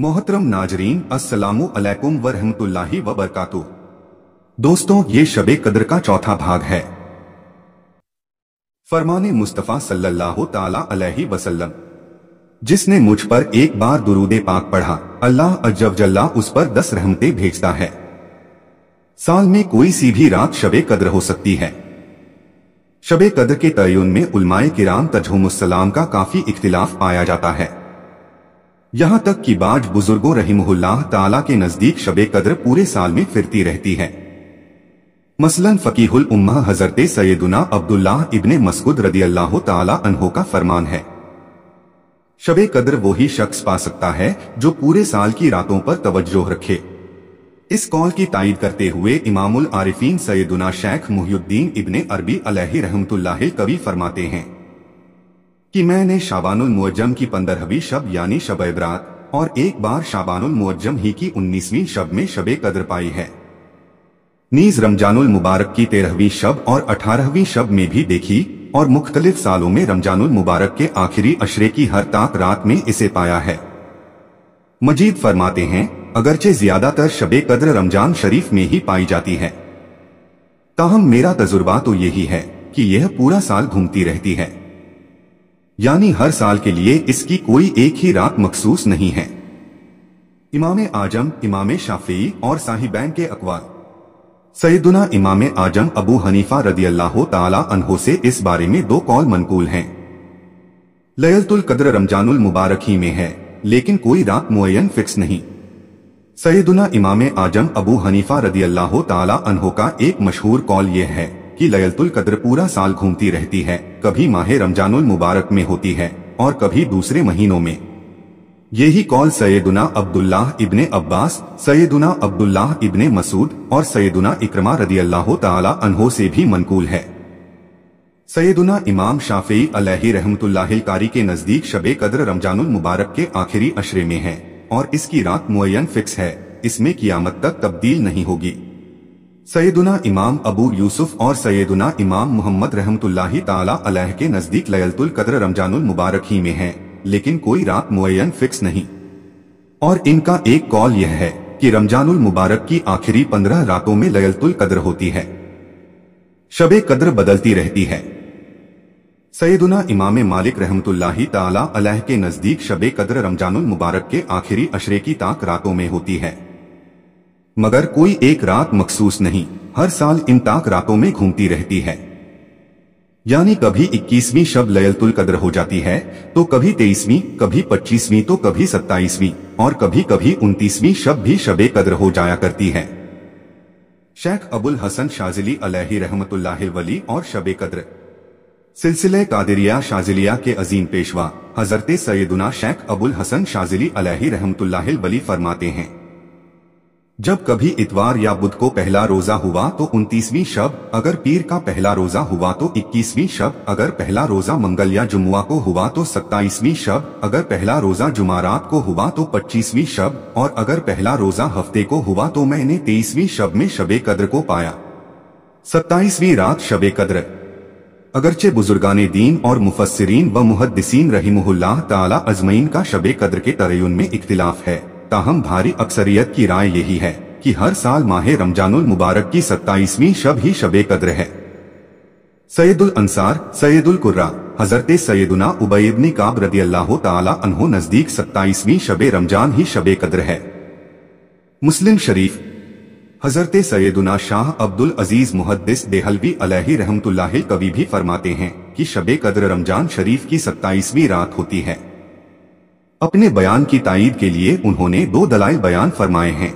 मोहतरम नाजरीन असलकुम वरहमतुल्ला व दोस्तों ये शबे कदर का चौथा भाग है फरमान मुस्तफ़ा सल्लल्लाहु ताला अलैहि वसल्लम जिसने मुझ पर एक बार दुरूदे पाक पढ़ा अल्लाह अजबजल्ला उस पर दस रहमतें भेजता है साल में कोई सी भी रात शबे कदर हो सकती है शबे कदर के तयन में उलमाए किराम तजहमसलाम का काफी इख्तिलाफ पाया जाता है यहाँ तक कि बाज बुजुर्गो रहीम ताला के नजदीक शबे कदर पूरे साल में फिरती रहती है मसलन फकीहुल उम्मा हजरते सैदुना अब्दुल्लाह इब्ने मस्कुद रदी अल्लाह अनहो का फरमान है शबे कदर वही शख्स पा सकता है जो पूरे साल की रातों पर तवज्जो रखे इस कॉल की तायद करते हुए इमामुल आरिफीन सैदुना शेख मुहियुद्दीन इबन अरबी अलही रहमतुल्लाह कवि फरमाते हैं कि मैंने शाबानुल मुअज्जम की पंद्रहवीं शब यानी शब इबरात और एक बार शाबानुल मुअज्जम ही की उन्नीसवीं शब में शबे कदर पाई है नीज रमजानुल मुबारक की तेरहवीं शब और अठारहवीं शब में भी देखी और मुख्तलिफ सालों में रमजानुल मुबारक के आखिरी अशरे की हर ताक रात में इसे पाया है मजीद फरमाते हैं अगरचे ज्यादातर शब कद्र रमजान शरीफ में ही पाई जाती है ताहम मेरा तजुर्बा तो यही है कि यह पूरा साल घूमती रहती है यानी हर साल के लिए इसकी कोई एक ही रात मखसूस नहीं है इमाम आजम इमाम शाफी और साहिबैन के अकवाल सईदना इमाम आजम अबू हनीफा रदी अल्लाह अनहो से इस बारे में दो कॉल मनकूल हैं लयतुल कद्र रमजानुल मुबारक ही में है लेकिन कोई रात मुन फिक्स नहीं सईदुना इमाम आजम अबू हनीफा रदी अल्लाह अनहो का एक मशहूर कॉल यह है कि लयलतुल कद्र पूरा साल घूमती रहती है कभी माह रमजानुल मुबारक में होती है और कभी दूसरे महीनों में यही कॉल Sayyiduna Abdullah ibn Abbas Sayyiduna Abdullah ibn Masood और सैदुना इक्रमा रदी अल्लाह तहो से भी मनकूल है सैदुना इमाम शाफी अलही रहमतुल्लाहकारी के नजदीक शबे कद्र रमजानुल मुबारक के आखिरी अशरे में है और इसकी रात मुन फिक्स है इसमें कियामत तक तब्दील नहीं होगी सैदुना इमाम अबू यूसुफ और सैदुना इमाम मोहम्मद रहमतुल्लाही ताला अलह के नज़दीक लयलतुल कदर रमजानुल मुबारक ही में है लेकिन कोई रात मुन फिक्स नहीं और इनका एक कॉल यह है कि रमजानुल मुबारक की आखिरी पंद्रह रातों में लयलतुल कदर होती है शब कद्र बदलती रहती है सैदुना इमाम मालिक रहमतुल्लाही ताला अलह के नज़दीक शब कद्र रमजानुल मुबारक के आखिरी अशरे की ताक रातों में होती है मगर कोई एक रात मखसूस नहीं हर साल इन ताक रातों में घूमती रहती है यानी कभी 21वीं शब लयलतुल कदर हो जाती है तो कभी 23वीं, कभी 25वीं तो कभी 27वीं और कभी कभी 29वीं शब भी शबे कदर हो जाया करती है शेख अबुल हसन शाजिली अलह रहमत वली और शबे कदर सिलसिले कादरिया शाजिलिया के अजीम पेशवा हजरत सैदुना शेख अबुल हसन शाजिली अलहही रहमत वली फरमाते हैं जब कभी इतवार या बुध को पहला रोजा हुआ तो उनतीसवीं शब अगर पीर का पहला रोजा हुआ तो इक्कीसवीं शब अगर पहला रोजा मंगल या जुमुआ को हुआ तो सत्ताईसवीं शब अगर पहला रोजा जुमारात को हुआ तो पच्चीसवीं शब और अगर पहला रोजा हफ्ते को हुआ तो मैंने तेईसवीं शब में शबे कद्र को पाया सत्ताईसवीं रात शबे कद्र अगरचे बुजुर्गान दीन और मुफसरीन व मुहदसिन रही ताला अजमैन का शबे कद्र के तरयुन में इख्तिलाफ है ताहम भारी अक्सरियत की राय यही है कि हर साल माह रमजानुल मुबारक की सत्ताईसवीं शब ही शब कद्र है सैदुल अंसार सैदुल कुर्रा हजरत सैदुना उबैबनी काब रदी अल्लाह तहो नजदीक सत्ताईसवीं शब रमजान ही शब कद्र है मुस्लिम शरीफ हजरत सैदुना शाह अब्दुल अजीज मुहदस देहलवी अलही रहमतुल्लाह कवि भी फरमाते हैं कि शबे कद्र रमजान शरीफ की सत्ताईसवीं रात होती है अपने बयान की तायद के लिए उन्होंने दो दलाई बयान फरमाए हैं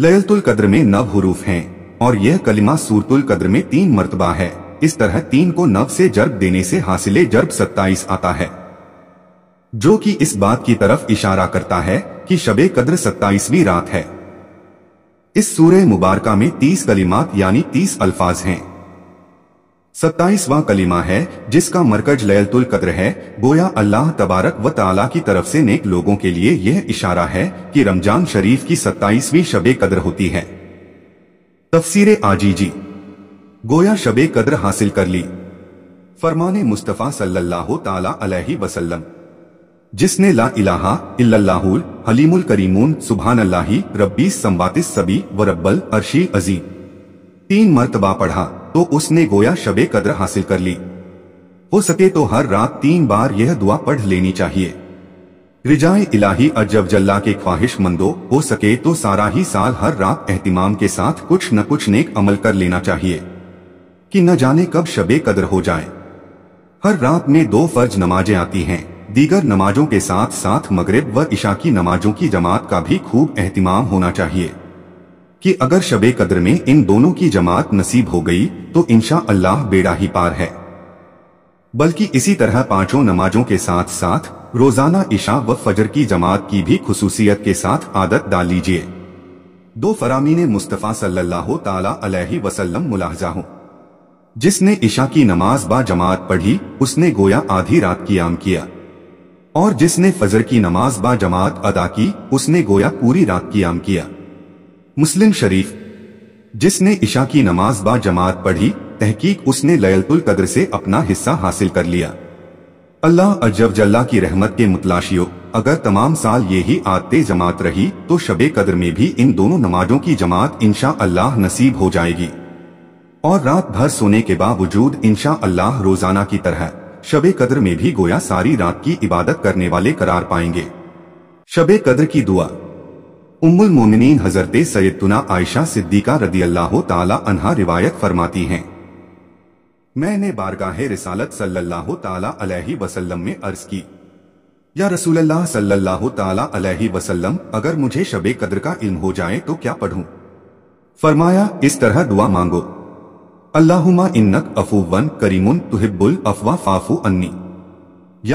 ललतुल कद्र में नव हरूफ हैं और यह कलिमा सूरतुल कद्र में तीन मरतबा है इस तरह तीन को नव से जर्ब देने से हासिले जर्ब सत्ताईस आता है जो कि इस बात की तरफ इशारा करता है कि शबे कद्र सत्ताईसवीं रात है इस सूर्य मुबारका में तीस कलिमात यानी तीस अल्फाज हैं सत्ताईसवां कलीमा है जिसका मरकज लयलतुल कद्र है गोया अल्लाह तबारक व ताला की तरफ से नेक लोगों के लिए यह इशारा है कि रमजान शरीफ की सत्ताईसवीं शब कद्र होती है तफसीर आजीजी गोया शब कद्र हासिल कर ली फरमाने मुस्तफ़ा सल्लल्लाहु ताला अलैहि वसल्लम जिसने ला इलाहा इल्लल्लाहुल हलीमुल करीमून सुबहानल्लाही रब्बी संवातिस सबी व रब्बल अर्शी अजी तीन मरतबा पढ़ा तो उसने गोया शबे कदर हासिल कर ली हो सके तो हर रात तीन बार यह दुआ पढ़ लेनी चाहिए रिजाए इलाही अजब जल्ला के ख्वाहिश मंदो हो सके तो सारा ही साल हर रात एहतिमाम के साथ कुछ न कुछ नेक अमल कर लेना चाहिए कि न जाने कब शबे कदर हो जाए हर रात में दो फर्ज नमाजें आती हैं दीगर नमाजों के साथ साथ मगरिब व ईशा की नमाजों की जमात का भी खूब एहतिमाम होना चाहिए कि अगर शबे कदर में इन दोनों की जमात नसीब हो गई तो इंशा अल्लाह बेड़ा ही पार है बल्कि इसी तरह पांचों नमाजों के साथ साथ रोजाना ईशा व फजर की जमात की भी खसूसियत के साथ आदत डाल लीजिए दो ने मुस्तफ़ा सल्लल्लाहु ताला अलैहि वसल्लम मुलाहजा हो जिसने ईशा की नमाज बा जमात पढ़ी उसने गोया आधी रात की आम किया और जिसने फजर की नमाज बा जमात अदा की उसने गोया पूरी रात की आम किया मुस्लिम शरीफ जिसने ईशा की नमाज बा जमात पढ़ी तहकीक उसने लयलतुल कदर से अपना हिस्सा हासिल कर लिया अल्लाह अजब जल्ला की रहमत के मुतलाशियों अगर तमाम साल ये ही आते जमात रही तो शबे कदर में भी इन दोनों नमाजों की जमात इंशा अल्लाह नसीब हो जाएगी और रात भर सोने के बावजूद इंशा अल्लाह रोजाना की तरह शबे कदर में भी गोया सारी रात की इबादत करने वाले करार पाएंगे शबे कदर की दुआ उम्मुल मोमिनीन हजरत सैदुना आयशा सिद्दीका रदी अल्लाह ताला अनहा रिवायत फरमाती हैं मैंने बारगाह रिसालत सल्लल्लाहु ताला अलैहि वसल्लम में अर्ज की या रसूलल्लाह सल्लल्लाहु ताला अलैहि वसल्लम अगर मुझे शबे कदर का इल्म हो जाए तो क्या पढ़ूं फरमाया इस तरह दुआ मांगो अल्लाहुमा इन्नक अफूवन करीमुन तुहिब्बुल अफवा फाफू अन्नी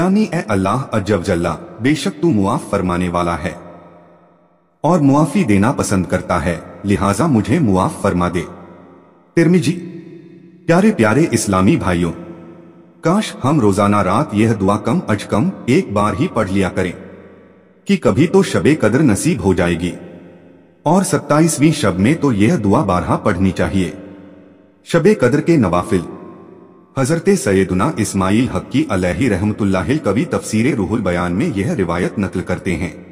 यानी ए अल्लाह अजब जल्ला बेशक तू मुआफ फरमाने वाला है और मुआफी देना पसंद करता है लिहाजा मुझे मुआफ फरमा दे तिरमी जी प्यारे प्यारे इस्लामी भाइयों काश हम रोजाना रात यह दुआ कम अज कम एक बार ही पढ़ लिया करें कि कभी तो शबे कदर नसीब हो जाएगी और सत्ताईसवीं शब में तो यह दुआ बारह पढ़नी चाहिए शबे कदर के नवाफिल हजरत सैदना इस्माइल हक्की अलहि रहमतुल्लाहिल कवि तफसीर रूहुल बयान में यह रिवायत नकल करते हैं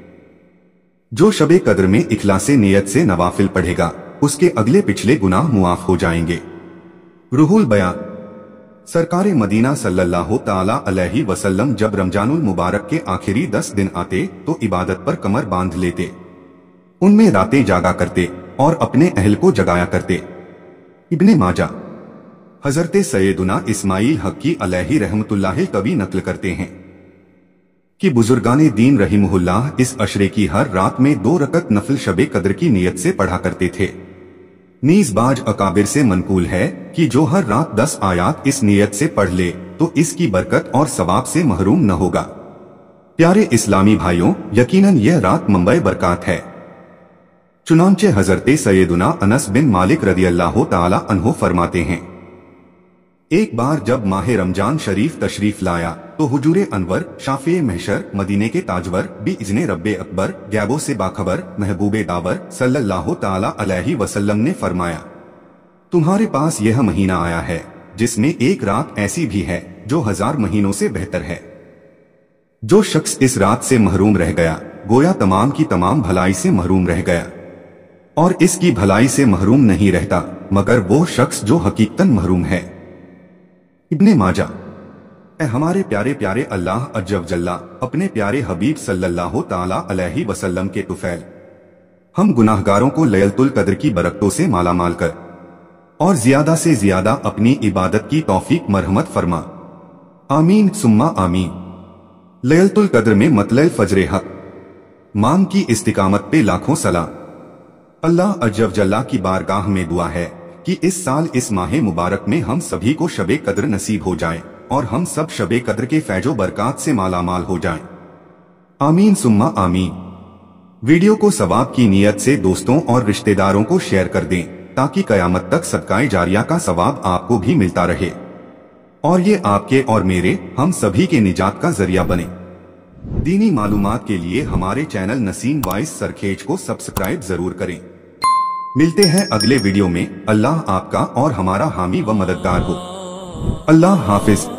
जो शबे कदर में इखलासे नियत से नवाफिल पढ़ेगा उसके अगले पिछले गुनाह मुआफ हो जाएंगे रुहुल बया सरकार मदीना सल्लल्लाहु ताला अलैहि वसल्लम जब रमजानुल मुबारक के आखिरी दस दिन आते तो इबादत पर कमर बांध लेते उनमें रातें जागा करते और अपने अहल को जगाया करते इब्ने माजा हजरत सैदुना इस्माइल हक्की अलैहि रहमतुल्लाह कवि नकल करते हैं कि बुजुर्गाने दीन रही इस अशरे की हर रात में दो रकत नफिल शबे कदर की नीयत से पढ़ा करते थे नीज बाज अकाबिर से मनकूल है कि जो हर रात दस आयात इस नीयत से पढ़ ले तो इसकी बरकत और सवाब से महरूम न होगा प्यारे इस्लामी भाइयों यकीनन यह रात मुंबई बरकत है चुनाचे हजरते सैदुना अनस बिन मालिक रदी अल्लाह तला अनहो फरमाते हैं एक बार जब माह रमजान शरीफ तशरीफ लाया तो हजूर अनवर शाफिय महशर मदीने के ताजवर भी इजने रब्बे अकबर गैबो से बाखबर महबूब दावर सल्लल्लाहु ताला अलैहि वसल्लम ने फरमाया तुम्हारे पास यह महीना आया है जिसमें एक रात ऐसी भी है जो हजार महीनों से बेहतर है जो शख्स इस रात से महरूम रह गया गोया तमाम की तमाम भलाई से महरूम रह गया और इसकी भलाई से महरूम नहीं रहता मगर वो शख्स जो हकीकतन महरूम है इब्ने माजा हमारे प्यारे प्यारे अल्लाह अज्जवजल्ला अपने प्यारे हबीब सल्लल्लाहु ताला अलैहि वसल्लम के तुफैल हम गुनाहगारों को लयलतुल कदर की बरकतों से मालामाल कर और ज्यादा से ज्यादा अपनी इबादत की तौफीक मरहमत फरमा आमीन सुम्मा आमीन लयलतुल कदर में मतल फजरे हक मांग की इस्तिकामत पे लाखों सलाम अल्लाह अज्जवजल्ला की बारगाह में दुआ है कि इस साल इस माह मुबारक में हम सभी को शबे कद्र नसीब हो जाए और हम सब शबे कद्र के फैजो बरकत से मालामाल हो जाए आमीन सुम्मा आमीन वीडियो को सवाब की नीयत से दोस्तों और रिश्तेदारों को शेयर कर दें ताकि कयामत तक सदकाए जारिया का सवाब आपको भी मिलता रहे और ये आपके और मेरे हम सभी के निजात का जरिया बने दीनी मालूमात के लिए हमारे चैनल नसीम वाइस सरखेज को सब्सक्राइब जरूर करें मिलते हैं अगले वीडियो में अल्लाह आपका और हमारा हामी व मददगार हो अल्लाह हाफिज